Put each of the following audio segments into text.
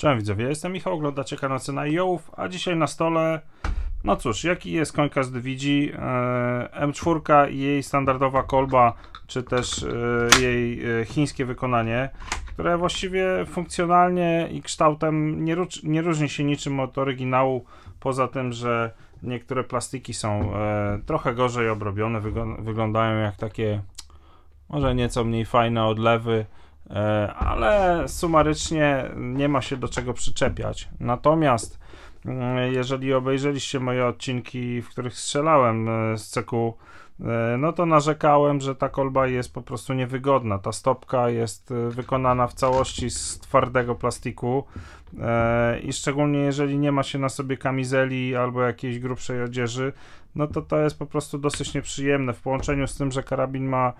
Cześć widzowie, ja jestem Michał, oglądacie kanał Cena i Jołów, a dzisiaj na stole, no cóż, jaki jest koń widzi, e, M4 i jej standardowa kolba, czy też e, jej e, chińskie wykonanie, które właściwie funkcjonalnie i kształtem nie, nie różni się niczym od oryginału, poza tym, że niektóre plastiki są trochę gorzej obrobione, wyglądają jak takie, może nieco mniej fajne odlewy, E, ale sumarycznie nie ma się do czego przyczepiać. Natomiast mm, jeżeli obejrzeliście moje odcinki, w których strzelałem e, z CQ, e, no to narzekałem, że ta kolba jest po prostu niewygodna. Ta stopka jest wykonana w całości z twardego plastiku i szczególnie jeżeli nie ma się na sobie kamizeli albo jakiejś grubszej odzieży, no to to jest po prostu dosyć nieprzyjemne w połączeniu z tym, że karabin ma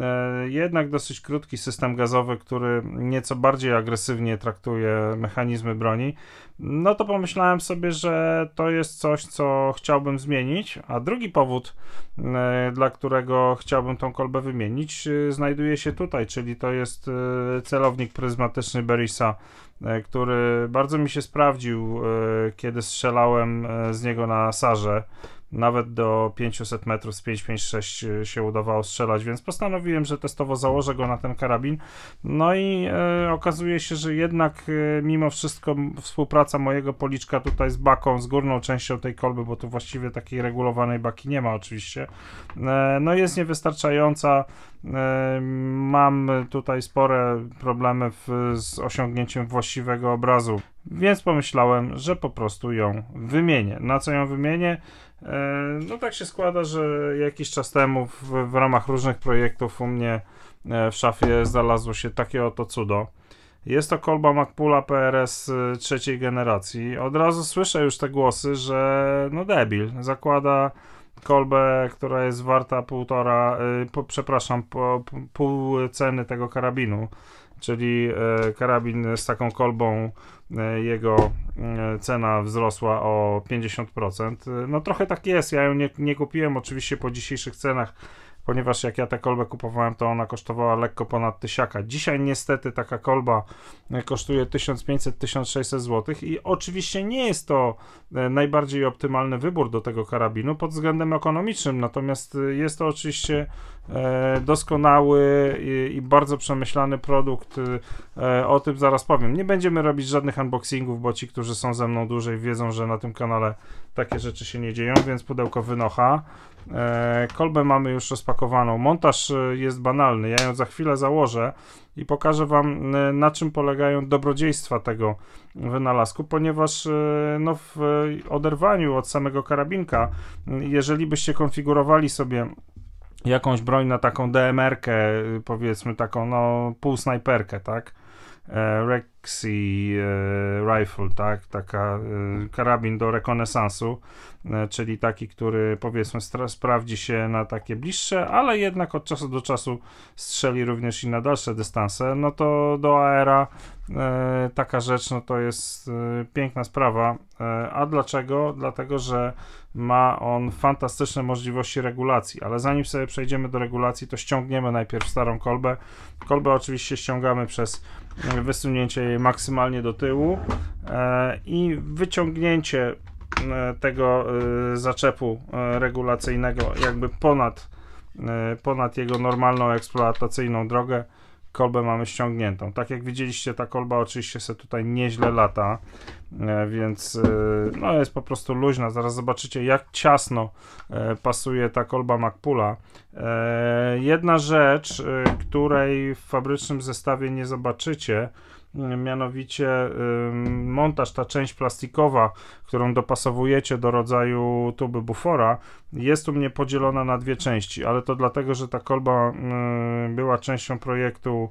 e, jednak dosyć krótki system gazowy, który nieco bardziej agresywnie traktuje mechanizmy broni, no to pomyślałem sobie, że to jest coś, co chciałbym zmienić, a drugi powód, e, dla którego chciałbym tą kolbę wymienić, e, znajduje się tutaj, czyli to jest e, celownik pryzmatyczny Berisa, e, który bardzo mi się sprawdził, e, kiedy strzelałem z niego na Sarze nawet do 500 metrów z 5,56 e, się udawało strzelać, więc postanowiłem, że testowo założę go na ten karabin. No i e, okazuje się, że jednak e, mimo wszystko współpraca mojego policzka tutaj z baką, z górną częścią tej kolby, bo tu właściwie takiej regulowanej baki nie ma oczywiście, e, no jest niewystarczająca. E, mam tutaj spore problemy w, z osiągnięciem właściwego obrazu. Więc pomyślałem, że po prostu ją wymienię. Na co ją wymienię? E, no tak się składa, że jakiś czas temu w, w ramach różnych projektów u mnie e, w szafie znalazło się takie oto cudo. Jest to kolba Macpula PRS e, trzeciej generacji. Od razu słyszę już te głosy, że no debil, zakłada kolbę, która jest warta półtora, po, przepraszam, po, pół ceny tego karabinu czyli e, karabin z taką kolbą, e, jego e, cena wzrosła o 50%. No trochę tak jest, ja ją nie, nie kupiłem oczywiście po dzisiejszych cenach ponieważ jak ja tę kolbę kupowałem, to ona kosztowała lekko ponad tysiaka. Dzisiaj niestety taka kolba e, kosztuje 1500-1600 zł i oczywiście nie jest to e, najbardziej optymalny wybór do tego karabinu pod względem ekonomicznym, natomiast e, jest to oczywiście doskonały i bardzo przemyślany produkt. O tym zaraz powiem. Nie będziemy robić żadnych unboxingów, bo ci, którzy są ze mną dłużej wiedzą, że na tym kanale takie rzeczy się nie dzieją, więc pudełko wynocha. E, kolbę mamy już rozpakowaną. Montaż e, jest banalny, ja ją za chwilę założę i pokażę Wam e, na czym polegają dobrodziejstwa tego wynalazku, ponieważ no, w oderwaniu od samego karabinka, jeżeli byście konfigurowali sobie jakąś broń na taką DMR-kę, powiedzmy taką no półsnajperkę, tak? XI e, Rifle, tak? Taka e, karabin do rekonesansu, e, czyli taki, który powiedzmy sprawdzi się na takie bliższe, ale jednak od czasu do czasu strzeli również i na dalsze dystanse. No to do aera taka rzecz, no to jest piękna sprawa. A dlaczego? Dlatego, że ma on fantastyczne możliwości regulacji, ale zanim sobie przejdziemy do regulacji, to ściągniemy najpierw starą kolbę. Kolbę oczywiście ściągamy przez wysunięcie jej Y, maksymalnie do tyłu e, i wyciągnięcie e, tego e, zaczepu regulacyjnego jakby ponad, ponad jego normalną eksploatacyjną drogę kolbę mamy ściągniętą. Tak jak widzieliście, ta kolba oczywiście se tutaj nieźle lata, więc no, jest po prostu luźna. Zaraz zobaczycie, jak ciasno pasuje ta kolba MacPula. Jedna rzecz, której w fabrycznym zestawie nie zobaczycie, mianowicie montaż, ta część plastikowa, którą dopasowujecie do rodzaju tuby bufora, jest u mnie podzielona na dwie części, ale to dlatego, że ta kolba y, była częścią projektu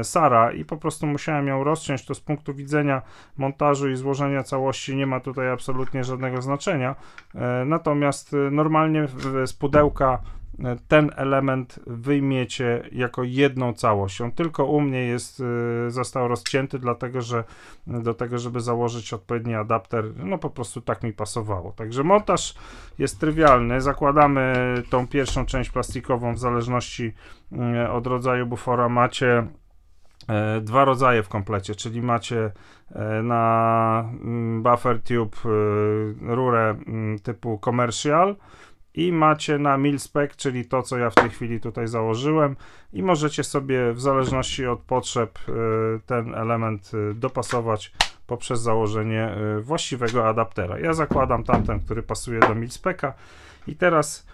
y, Sara i po prostu musiałem ją rozciąć. To z punktu widzenia montażu i złożenia całości nie ma tutaj absolutnie żadnego znaczenia. Y, natomiast normalnie z pudełka E, ten element wyjmiecie jako jedną całość. On tylko u mnie jest, e, został rozcięty, dlatego że e, do tego, żeby założyć odpowiedni adapter, no po prostu tak mi pasowało. Także montaż jest trywialny. Zakładamy tą pierwszą część plastikową w zależności od rodzaju bufora macie dwa rodzaje w komplecie, czyli macie na mm, buffer tube rurę mm, typu commercial, i macie na milspec, czyli to, co ja w tej chwili tutaj założyłem i możecie sobie w zależności od potrzeb y, ten element y, dopasować poprzez założenie y, właściwego adaptera. Ja zakładam tamten, który pasuje do milspeka i teraz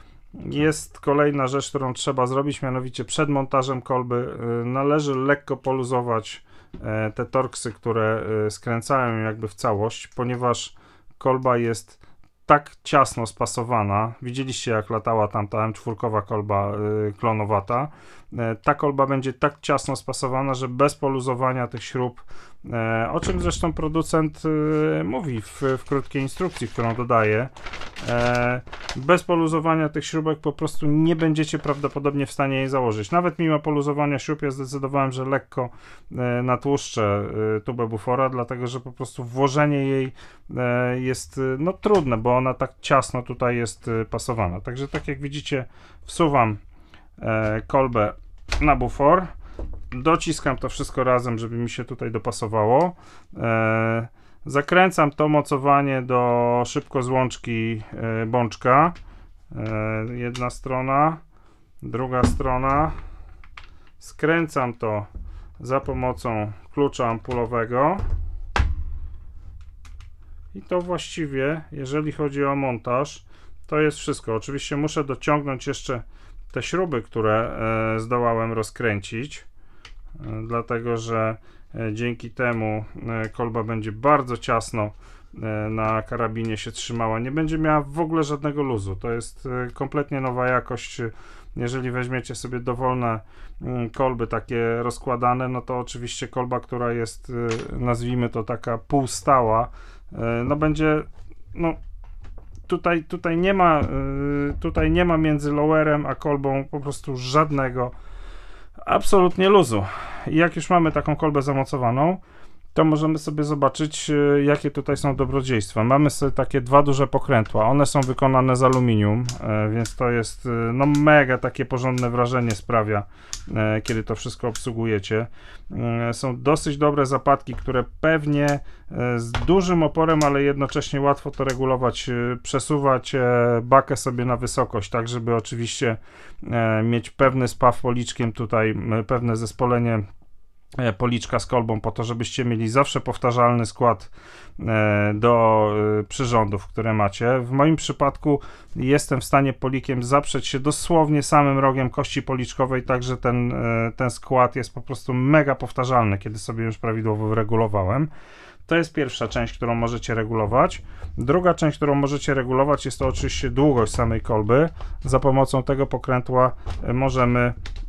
jest kolejna rzecz, którą trzeba zrobić, mianowicie przed montażem kolby należy lekko poluzować e, te torksy, które skręcają jakby w całość, ponieważ kolba jest tak ciasno spasowana. Widzieliście, jak latała tam M4 kolba yy, klonowata. Yy, ta kolba będzie tak ciasno spasowana, że bez poluzowania tych śrub E, o czym zresztą producent e, mówi w, w krótkiej instrukcji, którą dodaje. E, bez poluzowania tych śrubek po prostu nie będziecie prawdopodobnie w stanie jej założyć. Nawet mimo poluzowania śrub ja zdecydowałem, że lekko natłuszczę tubę bufora, dlatego że po prostu włożenie jej jest no, trudne, bo ona tak ciasno tutaj jest pasowana. Także tak jak widzicie wsuwam kolbę na bufor Dociskam to wszystko razem, żeby mi się tutaj dopasowało. E, zakręcam to mocowanie do szybko złączki e, bączka. E, jedna strona, druga strona. Skręcam to za pomocą klucza ampulowego. I to właściwie, jeżeli chodzi o montaż, to jest wszystko. Oczywiście muszę dociągnąć jeszcze te śruby, które e, zdołałem rozkręcić dlatego że e, dzięki temu e, kolba będzie bardzo ciasno e, na karabinie się trzymała. Nie będzie miała w ogóle żadnego luzu. To jest kompletnie nowa jakość. Jeżeli weźmiecie sobie dowolne mm, kolby takie rozkładane, no to oczywiście kolba, która jest nazwijmy to taka półstała, no będzie no tutaj, tutaj nie ma tutaj nie ma między lowerem a kolbą po prostu żadnego absolutnie luzu. jak już mamy taką kolbę zamocowaną, to możemy sobie zobaczyć, e, jakie tutaj są dobrodziejstwa. Mamy sobie takie dwa duże pokrętła. One są wykonane z aluminium, e, więc to jest e, no mega takie porządne wrażenie sprawia, kiedy to wszystko obsługujecie. Są dosyć dobre zapadki, które pewnie z dużym oporem, ale jednocześnie łatwo to regulować, przesuwać bakę sobie na wysokość, tak żeby oczywiście mieć pewny spaw policzkiem tutaj, pewne zespolenie E, policzka z kolbą po to, żebyście mieli zawsze powtarzalny skład e, do e, przyrządów, które macie. W moim przypadku jestem w stanie polikiem zaprzeć się dosłownie samym rogiem kości policzkowej, także ten, ten skład jest po prostu mega powtarzalny, kiedy sobie już prawidłowo wyregulowałem. To jest pierwsza część, którą możecie regulować. Druga część, którą możecie regulować jest to oczywiście długość samej kolby. Za pomocą tego pokrętła e, możemy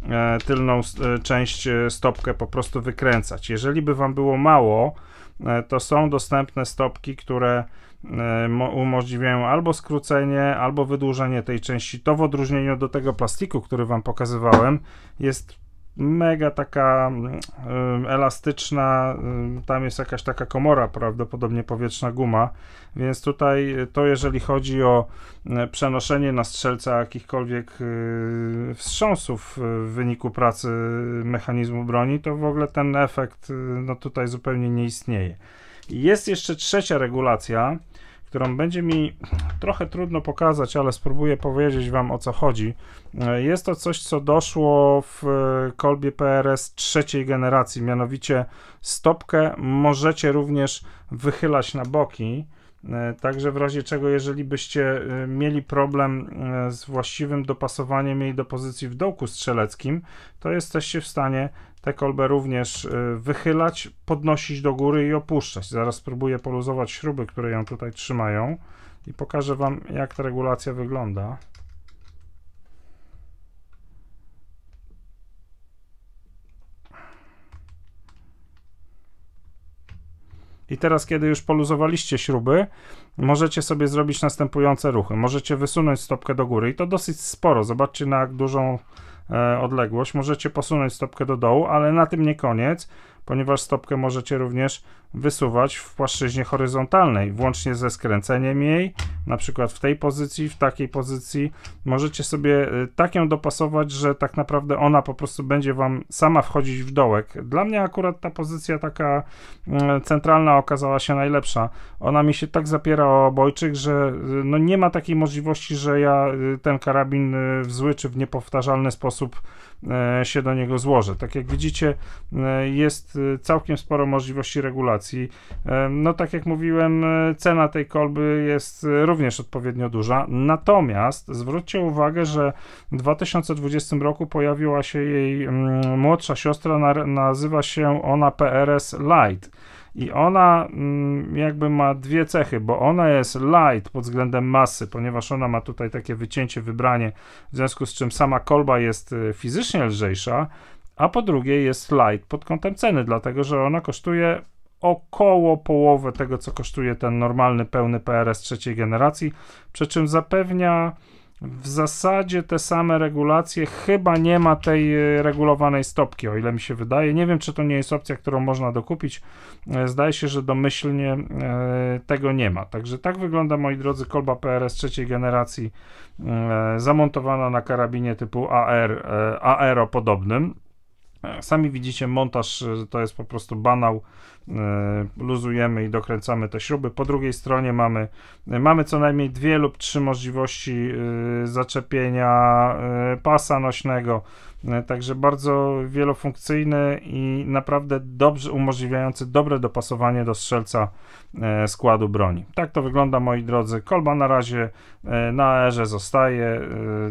e, tylną e, część stopkę po prostu wykręcać. Jeżeli by Wam było mało, to są dostępne stopki, które umożliwiają albo skrócenie, albo wydłużenie tej części. To w odróżnieniu do tego plastiku, który Wam pokazywałem, jest mega taka mm, y, elastyczna, y, tam jest jakaś taka komora, prawdopodobnie powietrzna guma, więc tutaj to jeżeli chodzi o y, przenoszenie na strzelca jakichkolwiek y, wstrząsów y, w wyniku pracy mechanizmu broni, to w ogóle ten efekt y, no tutaj zupełnie nie istnieje. Jest jeszcze trzecia regulacja, którą będzie mi trochę trudno pokazać, ale spróbuję powiedzieć Wam o co chodzi. E, jest to coś, co doszło w e, kolbie PRS trzeciej generacji, mianowicie stopkę możecie również wychylać na boki. E, także w razie czego, jeżeli byście e, mieli problem e, z właściwym dopasowaniem jej do pozycji w dołku strzeleckim, to jesteście w stanie tę kolbę również wychylać, podnosić do góry i opuszczać. Zaraz spróbuję poluzować śruby, które ją tutaj trzymają i pokażę Wam, jak ta regulacja wygląda. I teraz, kiedy już poluzowaliście śruby, możecie sobie zrobić następujące ruchy. Możecie wysunąć stopkę do góry i to dosyć sporo. Zobaczcie na jak dużą e, odległość. Możecie posunąć stopkę do dołu, ale na tym nie koniec, ponieważ stopkę możecie również wysuwać w płaszczyźnie horyzontalnej, włącznie ze skręceniem jej, na przykład w tej pozycji, w takiej pozycji. Możecie sobie y, tak ją dopasować, że tak naprawdę ona po prostu będzie Wam sama wchodzić w dołek. Dla mnie akurat ta pozycja taka y, centralna okazała się najlepsza. Ona mi się tak zapiera o obojczyk, że y, no nie ma takiej możliwości, że ja ten karabin w zły czy w niepowtarzalny sposób się do niego złożę. Tak jak widzicie, jest całkiem sporo możliwości regulacji sytuacji. E, no tak jak mówiłem, e, cena tej kolby jest e, również odpowiednio duża. Natomiast zwróćcie uwagę, że w 2020 roku pojawiła się jej mm, młodsza siostra, nazywa się ona PRS Light. I ona mm, jakby ma dwie cechy, bo ona jest light pod względem masy, ponieważ ona ma tutaj takie wycięcie, wybranie, w związku z czym sama kolba jest fizycznie lżejsza, a po drugie jest light pod kątem ceny, dlatego że ona kosztuje około połowę tego, co kosztuje ten normalny, pełny PRS trzeciej generacji, przy czym zapewnia w zasadzie te same regulacje, chyba nie ma tej e, regulowanej stopki, o ile mi się wydaje. Nie wiem, czy to nie jest opcja, którą można dokupić. E, zdaje się, że domyślnie e, tego nie ma. Także tak wygląda, moi drodzy, kolba PRS trzeciej generacji zamontowana na karabinie typu AR, aero podobnym. Sami widzicie, montaż y, to jest po prostu banał. Y, luzujemy i dokręcamy te śruby. Po drugiej stronie mamy, y, mamy co najmniej dwie lub trzy możliwości zaczepienia pasa nośnego. E, także bardzo wielofunkcyjny i naprawdę dobrze umożliwiający dobre dopasowanie do strzelca e, składu broni. Tak to wygląda moi drodzy. Kolba na razie e, na erze zostaje.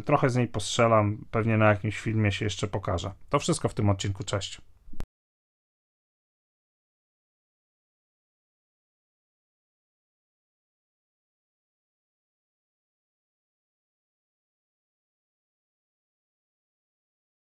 Trochę z niej postrzelam. Pewnie na jakimś filmie się jeszcze pokaże. To wszystko w tym odcinku. Cześć.